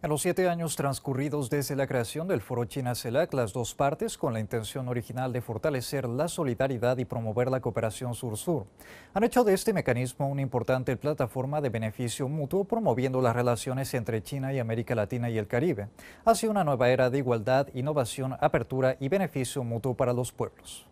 En los siete años transcurridos desde la creación del Foro China-CELAC, las dos partes, con la intención original de fortalecer la solidaridad y promover la cooperación sur-sur, han hecho de este mecanismo una importante plataforma de beneficio mutuo, promoviendo las relaciones entre China y América Latina y el Caribe, hacia una nueva era de igualdad, innovación, apertura y beneficio mutuo para los pueblos.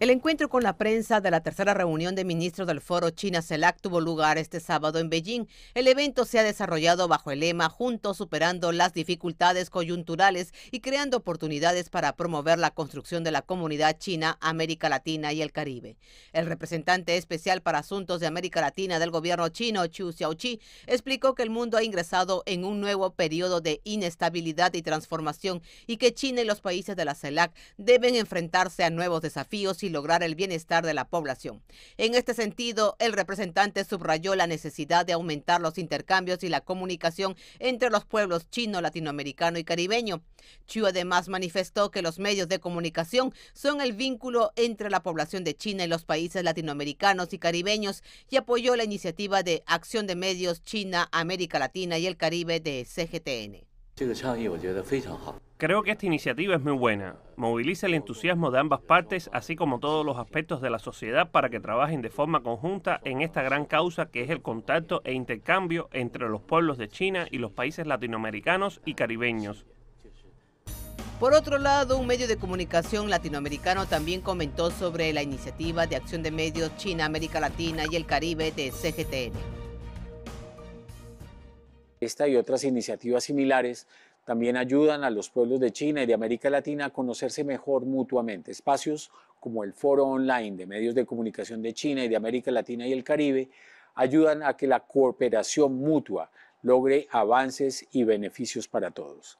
El encuentro con la prensa de la tercera reunión de ministros del foro China-CELAC tuvo lugar este sábado en Beijing. El evento se ha desarrollado bajo el lema Juntos superando las dificultades coyunturales y creando oportunidades para promover la construcción de la comunidad china, América Latina y el Caribe. El representante especial para asuntos de América Latina del gobierno chino, Chu Xiaoqi, explicó que el mundo ha ingresado en un nuevo periodo de inestabilidad y transformación y que China y los países de la CELAC deben enfrentarse a nuevos desafíos y lograr el bienestar de la población. En este sentido, el representante subrayó la necesidad de aumentar los intercambios y la comunicación entre los pueblos chino, latinoamericano y caribeño. Chiu además manifestó que los medios de comunicación son el vínculo entre la población de China y los países latinoamericanos y caribeños y apoyó la iniciativa de Acción de Medios China, América Latina y el Caribe de CGTN. Este Creo que esta iniciativa es muy buena. Moviliza el entusiasmo de ambas partes, así como todos los aspectos de la sociedad, para que trabajen de forma conjunta en esta gran causa que es el contacto e intercambio entre los pueblos de China y los países latinoamericanos y caribeños. Por otro lado, un medio de comunicación latinoamericano también comentó sobre la iniciativa de acción de medios China, América Latina y el Caribe de CGTN. Esta y otras iniciativas similares también ayudan a los pueblos de China y de América Latina a conocerse mejor mutuamente. Espacios como el Foro Online de Medios de Comunicación de China y de América Latina y el Caribe ayudan a que la cooperación mutua logre avances y beneficios para todos.